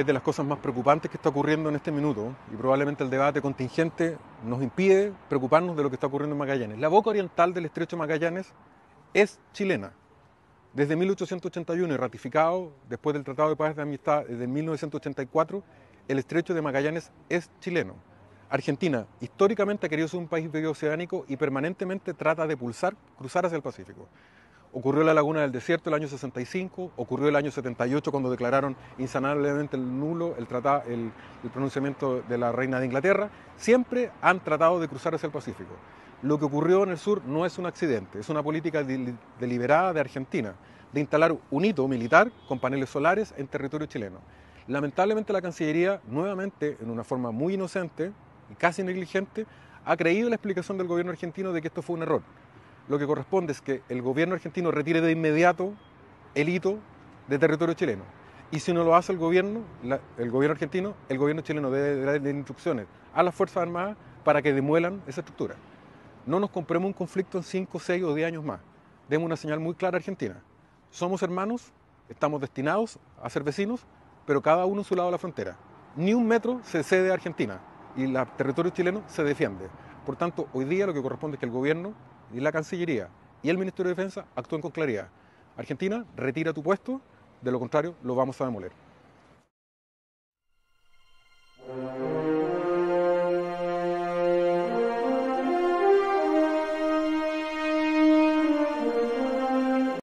es de las cosas más preocupantes que está ocurriendo en este minuto y probablemente el debate contingente nos impide preocuparnos de lo que está ocurriendo en Magallanes. La boca oriental del estrecho Magallanes es chilena desde 1881 y ratificado después del Tratado de Paz de Amistad desde eh, 1984, el estrecho de Magallanes es chileno. Argentina históricamente ha querido ser un país bioceánico y permanentemente trata de pulsar, cruzar hacia el Pacífico. Ocurrió la Laguna del Desierto el año 65, ocurrió el año 78 cuando declararon insanablemente el nulo el, el, pronunciamiento de la reina de Inglaterra. Siempre han tratado de cruzar hacia el Pacífico. Lo que ocurrió en el sur no es un accidente, es una política deliberada de Argentina, de instalar un hito militar con paneles solares en territorio chileno. Lamentablemente la Cancillería, nuevamente, en una forma muy inocente y casi negligente, ha creído la explicación del gobierno argentino de que esto fue un error lo que corresponde es que el gobierno argentino retire de inmediato el hito de territorio chileno. Y si no lo hace el gobierno, el gobierno argentino, el gobierno chileno debe dar instrucciones a las Fuerzas Armadas para que demuelan esa estructura. No nos compremos un conflicto en 5, 6 o 10 años más. Demos una señal muy clara a Argentina. Somos hermanos, estamos destinados a ser vecinos, pero cada uno en su lado de la frontera. Ni un metro se cede a Argentina y el territorio chileno se defiende. Por tanto, hoy día lo que corresponde es que el gobierno y la Cancillería y el Ministerio de Defensa actúen con claridad. Argentina, retira tu puesto, de lo contrario lo vamos a demoler.